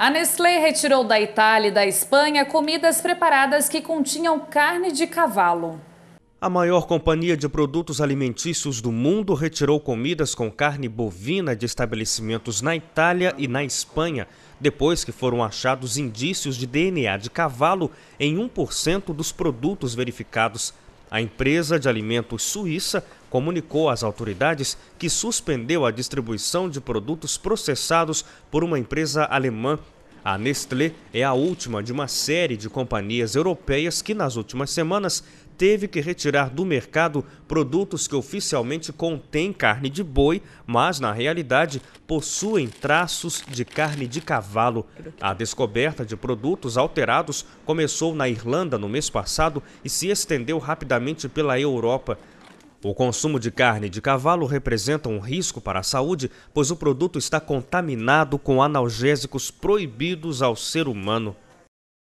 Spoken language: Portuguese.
A Nestlé retirou da Itália e da Espanha comidas preparadas que continham carne de cavalo. A maior companhia de produtos alimentícios do mundo retirou comidas com carne bovina de estabelecimentos na Itália e na Espanha, depois que foram achados indícios de DNA de cavalo em 1% dos produtos verificados. A empresa de alimentos suíça comunicou às autoridades que suspendeu a distribuição de produtos processados por uma empresa alemã. A Nestlé é a última de uma série de companhias europeias que, nas últimas semanas, teve que retirar do mercado produtos que oficialmente contêm carne de boi, mas na realidade possuem traços de carne de cavalo. A descoberta de produtos alterados começou na Irlanda no mês passado e se estendeu rapidamente pela Europa. O consumo de carne de cavalo representa um risco para a saúde, pois o produto está contaminado com analgésicos proibidos ao ser humano.